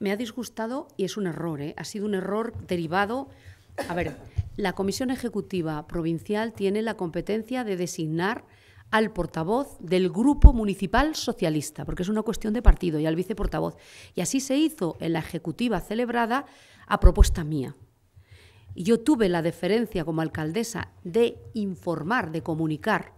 me ha disgustado y es un error, ¿eh? ha sido un error derivado. A ver, la Comisión Ejecutiva Provincial tiene la competencia de designar al portavoz del Grupo Municipal Socialista, porque es una cuestión de partido, y al viceportavoz. Y así se hizo en la ejecutiva celebrada a propuesta mía. Yo tuve la deferencia como alcaldesa de informar, de comunicar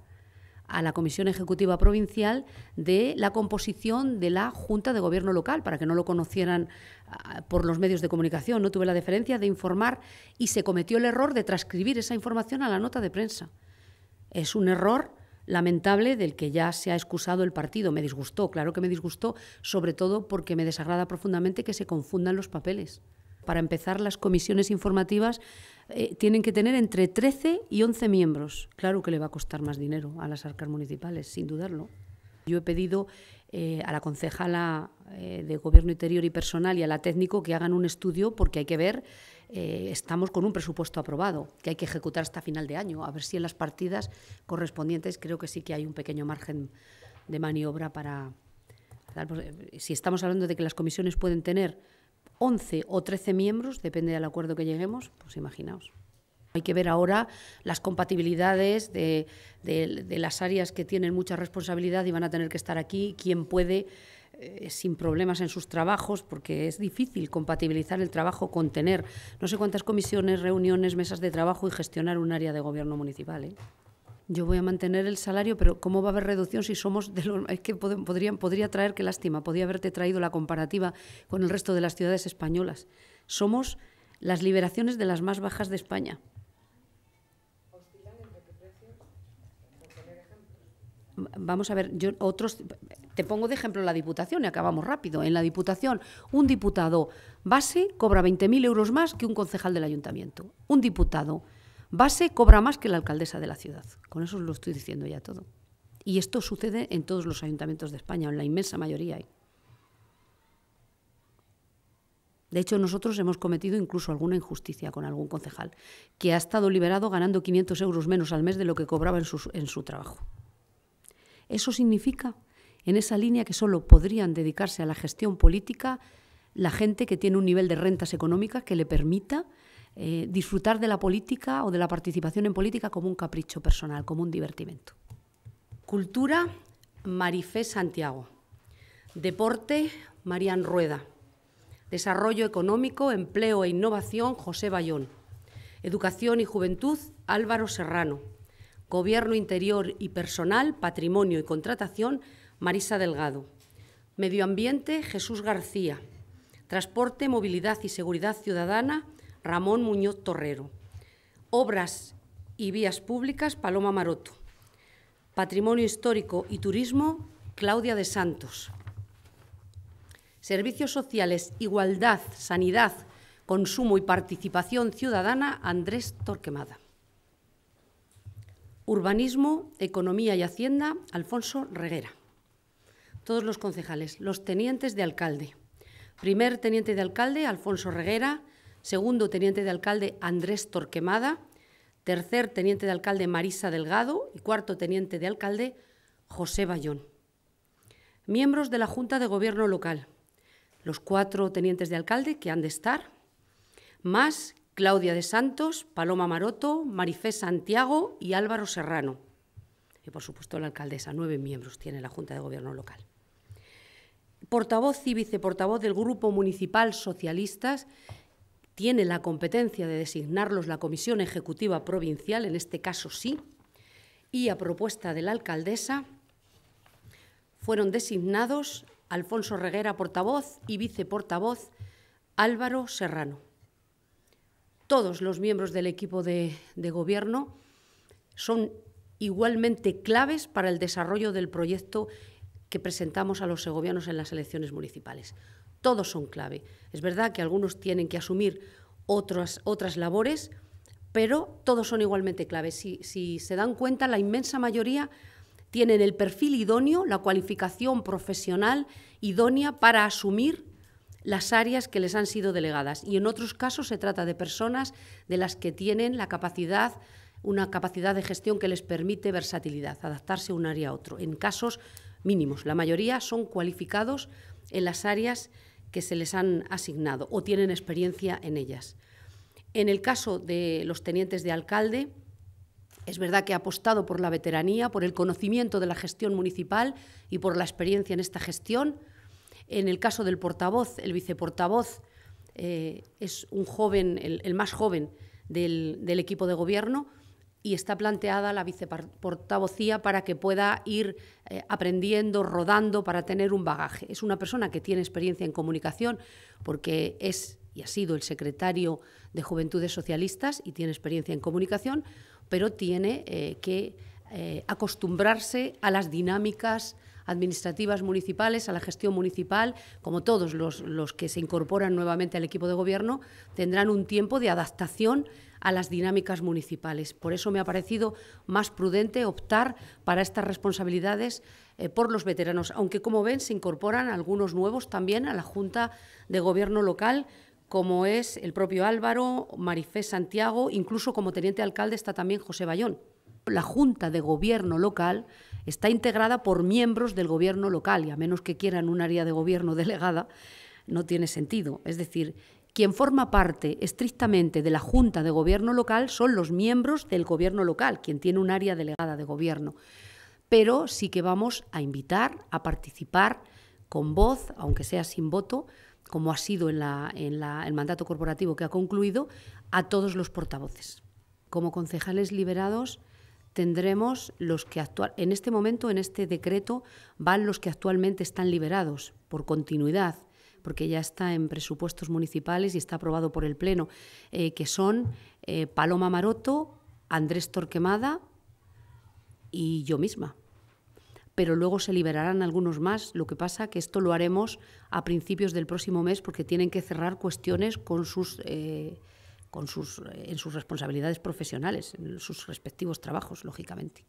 a la Comisión Ejecutiva Provincial de la composición de la Junta de Gobierno Local, para que no lo conocieran ah, por los medios de comunicación. No tuve la deferencia de informar y se cometió el error de transcribir esa información a la nota de prensa. Es un error lamentable del que ya se ha excusado el partido. Me disgustó, claro que me disgustó, sobre todo porque me desagrada profundamente que se confundan los papeles. Para empezar, las comisiones informativas eh, tienen que tener entre 13 y 11 miembros. Claro que le va a costar más dinero a las arcas municipales, sin dudarlo. Yo he pedido eh, a la concejala eh, de Gobierno Interior y Personal y a la técnico que hagan un estudio porque hay que ver, estamos con un presupuesto aprobado que hay que ejecutar hasta final de año, a ver si en las partidas correspondientes creo que sí que hay un pequeño margen de maniobra para... Pues, si estamos hablando de que las comisiones pueden tener 11 o 13 miembros, depende del acuerdo que lleguemos, pues imaginaos. Hay que ver ahora las compatibilidades de, las áreas que tienen mucha responsabilidad y van a tener que estar aquí, quién puede eh, sin problemas en sus trabajos, porque es difícil compatibilizar el trabajo con tener no sé cuántas comisiones, reuniones, mesas de trabajo y gestionar un área de gobierno municipal. ¿eh? yo voy a mantener el salario, pero ¿cómo va a haber reducción si somos de los... Es que podrían, podría traer, qué lástima, podría haberte traído la comparativa con el resto de las ciudades españolas. Somos las liberaciones de las más bajas de España. Vamos a ver, yo otros te pongo de ejemplo la Diputación y acabamos rápido. En la Diputación, un diputado base cobra 20.000 euros más que un concejal del ayuntamiento. Un diputado Base cobra más que la alcaldesa de la ciudad. Con eso os lo estoy diciendo ya todo. Y esto sucede en todos los ayuntamientos de España, en la inmensa mayoría. De hecho, nosotros hemos cometido incluso alguna injusticia con algún concejal que ha estado liberado ganando 500 euros menos al mes de lo que cobraba en su, en su trabajo. Eso significa, en esa línea, que solo podrían dedicarse a la gestión política la gente que tiene un nivel de rentas económicas que le permita eh, disfrutar de la política o de la participación en política como un capricho personal, como un divertimento. Cultura, Marifé Santiago. Deporte, Marian Rueda. Desarrollo económico, empleo e innovación, José Bayón. Educación y juventud, Álvaro Serrano. Gobierno interior y personal, patrimonio y contratación, Marisa Delgado. Medio ambiente, Jesús García. Transporte, movilidad y seguridad ciudadana, Ramón Muñoz Torrero. Obras y vías públicas, Paloma Maroto. Patrimonio histórico y turismo, Claudia de Santos. Servicios sociales, igualdad, sanidad, consumo y participación ciudadana, Andrés Torquemada. Urbanismo, Economía y Hacienda, Alfonso Reguera. Todos los concejales, los tenientes de alcalde. Primer teniente de alcalde, Alfonso Reguera segundo teniente de alcalde Andrés Torquemada, tercer teniente de alcalde Marisa Delgado y cuarto teniente de alcalde José Bayón. Miembros de la Junta de Gobierno Local, los cuatro tenientes de alcalde que han de estar, más Claudia de Santos, Paloma Maroto, Marifé Santiago y Álvaro Serrano. Y por supuesto la alcaldesa, nueve miembros tiene la Junta de Gobierno Local. Portavoz y viceportavoz del Grupo Municipal Socialistas tiene la competencia de designarlos la Comisión Ejecutiva Provincial, en este caso sí, y a propuesta de la alcaldesa fueron designados Alfonso Reguera, portavoz, y viceportavoz Álvaro Serrano. Todos los miembros del equipo de, gobierno son igualmente claves para el desarrollo del proyecto que presentamos a los segovianos en las elecciones municipales todos son clave. Es verdad que algunos tienen que asumir otras, otras labores, pero todos son igualmente clave. Si, si se dan cuenta, la inmensa mayoría tienen el perfil idóneo, la cualificación profesional idónea para asumir las áreas que les han sido delegadas. Y en otros casos se trata de personas de las que tienen la capacidad, una capacidad de gestión que les permite versatilidad, adaptarse un área a otro. En casos mínimos, la mayoría son cualificados en las áreas que se les han asignado o tienen experiencia en ellas. En el caso de los tenientes de alcalde, es verdad que ha apostado por la veteranía, por el conocimiento de la gestión municipal y por la experiencia en esta gestión. En el caso del portavoz, el viceportavoz eh, es un joven, el, más joven del equipo de gobierno, y está planteada la viceportavocía para que pueda ir eh, aprendiendo, rodando, para tener un bagaje. Es una persona que tiene experiencia en comunicación porque es y ha sido el secretario de Juventudes Socialistas y tiene experiencia en comunicación, pero tiene eh, que eh, acostumbrarse a las dinámicas administrativas municipales, a la gestión municipal, como todos los, que se incorporan nuevamente al equipo de gobierno, tendrán un tiempo de adaptación a las dinámicas municipales. Por eso me ha parecido más prudente optar para estas responsabilidades eh, por los veteranos, aunque como ven se incorporan algunos nuevos también a la Junta de Gobierno local, como es el propio Álvaro, Marifé Santiago, incluso como teniente alcalde está también José Bayón la Junta de Gobierno Local está integrada por miembros del Gobierno local y a menos que quieran un área de gobierno delegada, no tiene sentido. Es decir, quien forma parte estrictamente de la Junta de Gobierno local son los miembros del Gobierno local, quien tiene un área delegada de gobierno. Pero sí que vamos a invitar a participar con voz, aunque sea sin voto, como ha sido en, el mandato corporativo que ha concluido, a todos los portavoces. Como concejales liberados, tendremos los que actual en este momento en este decreto van los que actualmente están liberados por continuidad porque ya está en presupuestos municipales y está aprobado por el pleno eh, que son eh, Paloma Maroto Andrés Torquemada y yo misma pero luego se liberarán algunos más. Lo que pasa que esto lo haremos a principios del próximo mes porque tienen que cerrar cuestiones con sus eh, con sus, eh, en sus responsabilidades profesionales, en sus respectivos trabajos, lógicamente.